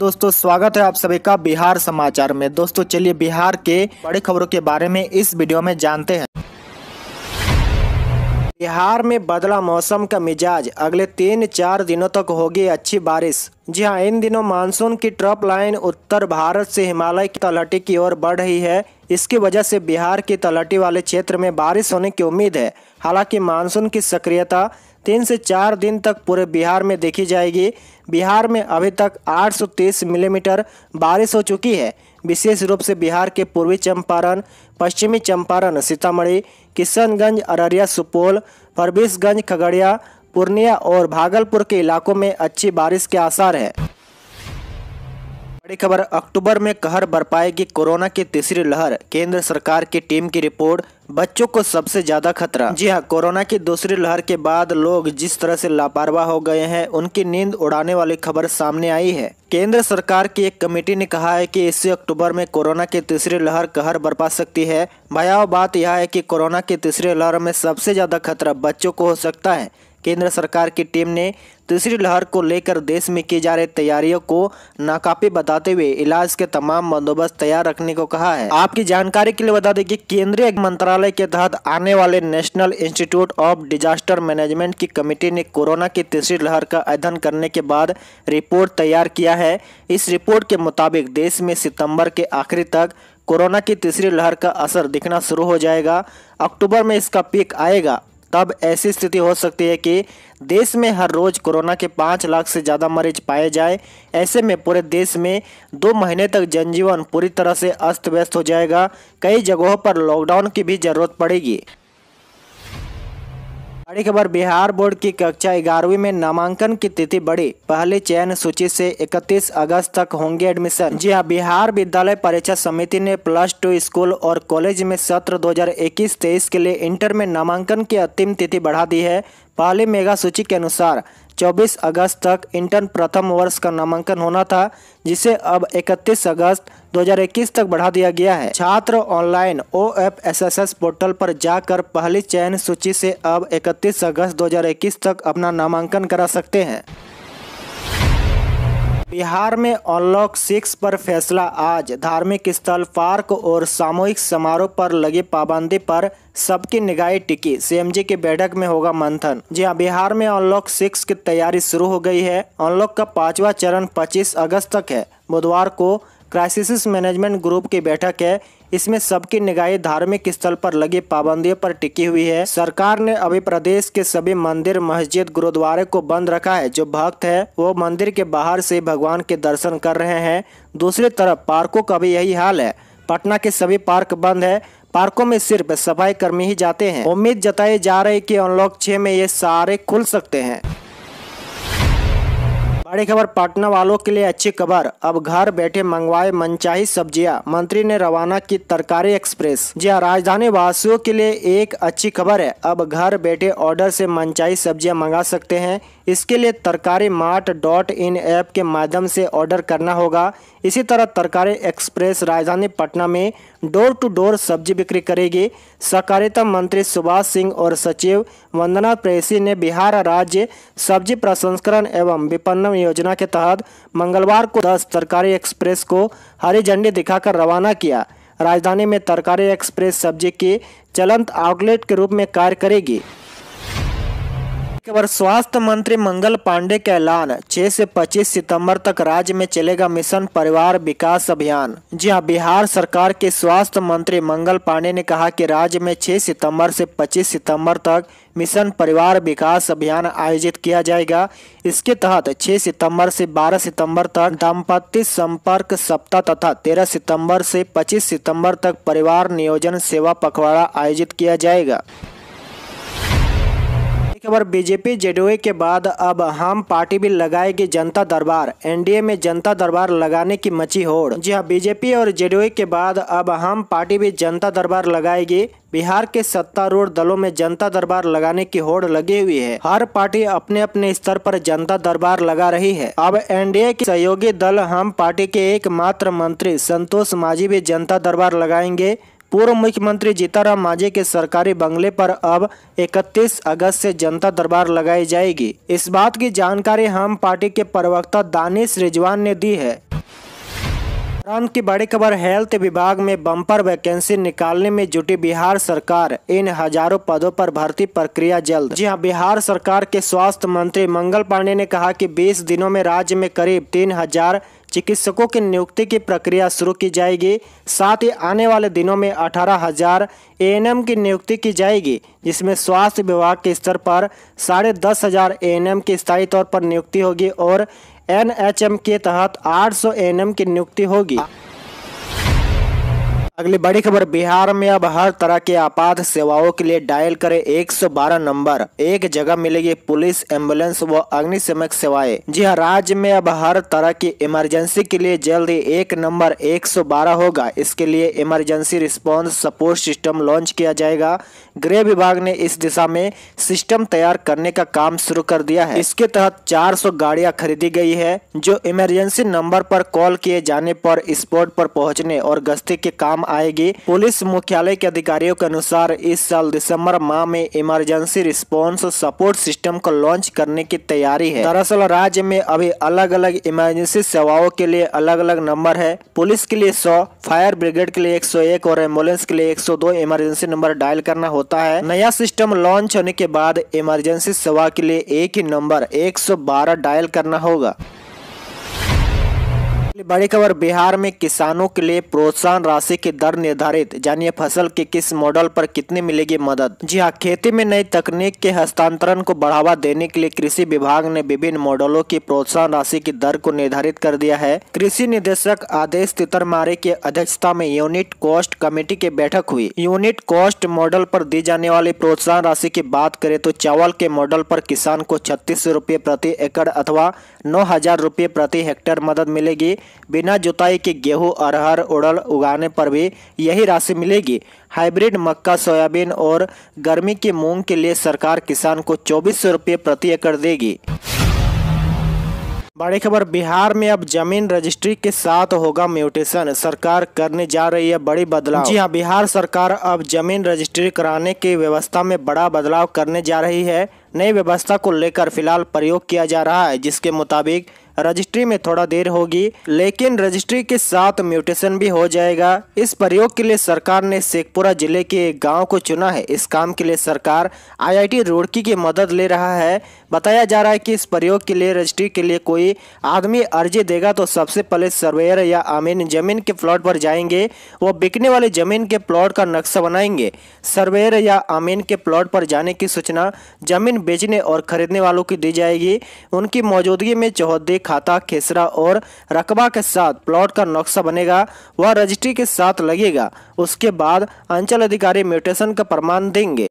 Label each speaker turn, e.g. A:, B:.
A: दोस्तों स्वागत है आप सभी का बिहार समाचार में दोस्तों चलिए बिहार के बड़ी खबरों के बारे में इस वीडियो में जानते हैं बिहार में बदला मौसम का मिजाज अगले तीन चार दिनों तक होगी अच्छी बारिश जी हाँ इन दिनों मानसून की ट्रप लाइन उत्तर भारत से हिमालय की तलहटी की ओर बढ़ रही है इसकी वजह से बिहार की तलहटी वाले क्षेत्र में बारिश होने की उम्मीद है हालांकि मानसून की सक्रियता तीन से चार दिन तक पूरे बिहार में देखी जाएगी बिहार में अभी तक 830 मिलीमीटर बारिश हो चुकी है विशेष रूप से बिहार के पूर्वी चंपारण पश्चिमी चंपारण सीतामढ़ी किशनगंज अररिया सुपौल फरबिसगंज खगड़िया पूर्णिया और भागलपुर के इलाकों में अच्छी बारिश के आसार है बड़ी खबर अक्टूबर में कहर बरपाएगी कोरोना की तीसरी लहर केंद्र सरकार की टीम की रिपोर्ट बच्चों को सबसे ज्यादा खतरा जी हाँ कोरोना की दूसरी लहर के बाद लोग जिस तरह से लापरवाह हो गए हैं उनकी नींद उड़ाने वाली खबर सामने आई है केंद्र सरकार की एक कमेटी ने कहा है कि इससे अक्टूबर में कोरोना की तीसरी लहर कहर बरपा सकती है भयाव बात यह है की कोरोना की तीसरी लहर में सबसे ज्यादा खतरा बच्चों को हो सकता है केंद्र सरकार की टीम ने तीसरी लहर को लेकर देश में की जा रही तैयारियों को नाकाफी बताते हुए इलाज के तमाम बंदोबस्त तैयार रखने को कहा है आपकी जानकारी के लिए बता दें कि केंद्रीय मंत्रालय के तहत आने वाले national institute of disaster management की कमेटी ने कोरोना की तीसरी लहर का अध्ययन करने के बाद रिपोर्ट तैयार किया है इस रिपोर्ट के मुताबिक देश में सितम्बर के आखिरी तक कोरोना की तीसरी लहर का असर दिखना शुरू हो जाएगा अक्टूबर में इसका पीक आएगा तब ऐसी स्थिति हो सकती है कि देश में हर रोज कोरोना के पाँच लाख से ज़्यादा मरीज पाए जाए ऐसे में पूरे देश में दो महीने तक जनजीवन पूरी तरह से अस्त व्यस्त हो जाएगा कई जगहों पर लॉकडाउन की भी जरूरत पड़ेगी बड़ी खबर बिहार बोर्ड की कक्षा ग्यारहवीं में नामांकन की तिथि बढ़ी पहले चयन सूची से 31 अगस्त तक होंगे एडमिशन जी हां बिहार विद्यालय परीक्षा समिति ने प्लस टू स्कूल और कॉलेज में सत्र 2021-23 के लिए इंटर में नामांकन की अंतिम तिथि बढ़ा दी है पहले मेगा सूची के अनुसार 24 अगस्त तक इंटर्न प्रथम वर्ष का नामांकन होना था जिसे अब 31 अगस्त 2021 तक बढ़ा दिया गया है छात्र online O F S S S portal पर जाकर पहली चयन सूची से अब 31 अगस्त 2021 तक अपना नामांकन करा सकते हैं बिहार में अनलॉक सिक्स पर फैसला आज धार्मिक स्थल पार्क और सामूहिक समारोह पर लगी पाबंदी पर सबकी निगाहें टिकी सीएमजी की बैठक में होगा मंथन जी हाँ बिहार में अनलॉक सिक्स की तैयारी शुरू हो गई है अनलॉक का पांचवा चरण 25 अगस्त तक है बुधवार को क्राइसिस मैनेजमेंट ग्रुप की बैठक है इसमें सबकी निगाहें धार्मिक स्थल पर लगी पाबंदियों पर टिकी हुई है सरकार ने अभी प्रदेश के सभी मंदिर मस्जिद गुरुद्वारे को बंद रखा है जो भक्त है वो मंदिर के बाहर से भगवान के दर्शन कर रहे हैं दूसरी तरफ पार्कों का भी यही हाल है पटना के सभी पार्क बंद है पार्कों में सिर्फ सफाई कर्मी ही जाते हैं उम्मीद जताई जा रही की अनलॉक छह में ये सारे खुल सकते हैं बड़ी खबर पटना वालों के लिए अच्छी खबर अब घर बैठे मंगवाए मनचाही सब्जियां मंत्री ने रवाना की तरकारी एक्सप्रेस जी हाँ, राजधानी वासियों के लिए एक अच्छी खबर है अब घर बैठे ऑर्डर से मनचाही सब्जियां मंगा सकते हैं इसके लिए तरकारी मार्ट डॉट इन ऐप के माध्यम से ऑर्डर करना होगा इसी तरह तरकारी एक्सप्रेस राजधानी पटना में डोर टू डोर सब्जी बिक्री करेगी सहकारिता मंत्री सुभाष सिंह और सचिव वंदना प्रेसी ने बिहार राज्य सब्जी प्रसंस्करण एवं विपणन योजना के तहत मंगलवार को दस तरकारी एक्सप्रेस को हरी झंडी दिखाकर रवाना किया राजधानी में तरकारी एक्सप्रेस सब्जी की चलंत आउटलेट के रूप में कार्य करेगी खबर स्वास्थ्य मंत्री मंगल पांडे का ऐलान 6 से 25 सितंबर तक राज्य में चलेगा मिशन परिवार विकास अभियान जी हाँ बिहार सरकार के स्वास्थ्य मंत्री मंगल पांडे ने कहा कि राज्य में 6 सितंबर से 25 सितंबर तक मिशन परिवार विकास अभियान आयोजित किया जाएगा इसके तहत 6 सितंबर से 12 सितंबर तक दाम्पत्य संपर्क सप्ताह तथा 13 सितंबर से 25 सितंबर तक परिवार नियोजन सेवा पखवाड़ा आयोजित किया जाएगा खबर बीजेपी जेडीए के बाद अब हम पार्टी भी लगाएगी जनता दरबार एनडीए में जनता दरबार लगाने की मची होड़ जी हाँ बीजेपी और जेडीए के बाद अब हम पार्टी भी जनता दरबार लगाएगी बिहार के सत्तारूढ़ दलों में जनता दरबार लगाने की होड़ लगी हुई है हर पार्टी अपने अपने स्तर पर जनता दरबार लगा रही है अब एनडीए के सहयोगी दल हम पार्टी के एकमात्र मंत्री संतोष माझी भी जनता दरबार लगाएंगे पूर्व मुख्यमंत्री जीताराम मांझे के सरकारी बंगले पर अब 31 अगस्त से जनता दरबार लगाई जाएगी इस बात की जानकारी हम पार्टी के प्रवक्ता दानिश रिजवान ने दी है की बड़ी खबर हेल्थ विभाग में बम्पर वैकेंसी निकालने में जुटी बिहार सरकार इन हजारों पदों पर भर्ती प्रक्रिया जल्द जी हां बिहार सरकार के स्वास्थ्य मंत्री मंगल पांडे ने कहा कि 20 दिनों में राज्य में करीब तीन हजार चिकित्सकों की नियुक्ति की प्रक्रिया शुरू की जाएगी साथ ही आने वाले दिनों में अठारह हजार एएनएम की नियुक्ति की जाएगी जिसमें स्वास्थ्य विभाग के स्तर पर साढ़े दस हजार एम की स्थायी तौर पर नियुक्ति होगी और एनएचएम के तहत आठ सौ एएनएम की नियुक्ति होगी अगली बड़ी खबर बिहार में अब हर तरह के आपात सेवाओं के लिए डायल करें 112 नंबर एक जगह मिलेगी पुलिस एम्बुलेंस व अग्निशमक सेवाएं जी हाँ राज्य में अब हर तरह की इमरजेंसी के लिए जल्द ही एक नंबर 112 होगा इसके लिए emergency response support system launch किया जाएगा गृह विभाग ने इस दिशा में सिस्टम तैयार करने का काम शुरू कर दिया है इसके तहत चार गाड़ियां खरीदी गई है जो इमरजेंसी नंबर पर कॉल किए जाने पर स्पॉट पर पहुंचने और गश्ती के काम आएगी पुलिस मुख्यालय के अधिकारियों के अनुसार इस साल दिसंबर माह में इमरजेंसी रिस्पॉन्स सपोर्ट सिस्टम को लॉन्च करने की तैयारी है दरअसल राज्य में अभी अलग अलग इमरजेंसी सेवाओं के लिए अलग अलग नंबर है पुलिस के लिए सौ फायर ब्रिगेड के लिए एक और एम्बुलेंस के लिए एक इमरजेंसी नंबर डायल करना होता है नया सिस्टम लॉन्च होने के बाद इमरजेंसी सेवा के लिए एक ही नंबर एक डायल करना होगा बड़ी खबर बिहार में किसानों के लिए प्रोत्साहन राशि की दर निर्धारित जानिए फसल के किस मॉडल पर कितनी मिलेगी मदद जी हाँ खेती में नई तकनीक के हस्तांतरण को बढ़ावा देने के लिए कृषि विभाग ने विभिन्न मॉडलों की प्रोत्साहन राशि की दर को निर्धारित कर दिया है कृषि निदेशक आदेश तितरमारे की अध्यक्षता में यूनिट कॉस्ट कमेटी की बैठक हुई यूनिट कॉस्ट मॉडल आरोप दी जाने वाली प्रोत्साहन राशि की बात करे तो चावल के मॉडल आरोप किसान को छत्तीस रूपए प्रति एकड़ अथवा नौ हजार प्रति हेक्टेयर मदद मिलेगी बिना जुताई के गेहूं अरहर उड़ल उगाने पर भी यही राशि मिलेगी हाइब्रिड मक्का सोयाबीन और गर्मी के मूंग के लिए सरकार किसान को चौबीस सौ रुपये प्रति एकड़ देगी बड़ी खबर बिहार में अब जमीन रजिस्ट्री के साथ होगा म्यूटेशन सरकार करने जा रही है बड़ी बदलाव जी हाँ बिहार सरकार अब जमीन रजिस्ट्री कराने की व्यवस्था में बड़ा बदलाव करने जा रही है नई व्यवस्था को लेकर फिलहाल प्रयोग किया जा रहा है जिसके मुताबिक रजिस्ट्री में थोड़ा देर होगी लेकिन रजिस्ट्री के साथ म्यूटेशन भी हो जाएगा इस प्रयोग के लिए सरकार ने शेखपुरा जिले के एक गाँव को चुना है इस काम के लिए सरकार आईआईटी रुड़की की मदद ले रहा है बताया जा रहा है कि इस प्रयोग के लिए रजिस्ट्री के लिए कोई आदमी अर्जी देगा तो सबसे पहले सर्वेयर या आमीन जमीन के प्लॉट पर जाएंगे वो बिकने वाले जमीन के प्लॉट का नक्शा बनाएंगे सर्वेयर या आमीन के प्लॉट पर जाने की सूचना जमीन बेचने और खरीदने वालों की दी जाएगी उनकी मौजूदगी में चौहदी खाता खेसरा और रकबा के साथ प्लॉट का नक्शा बनेगा वह रजिस्ट्री के साथ लगेगा उसके बाद अंचल अधिकारी म्यूटेशन का प्रमाण देंगे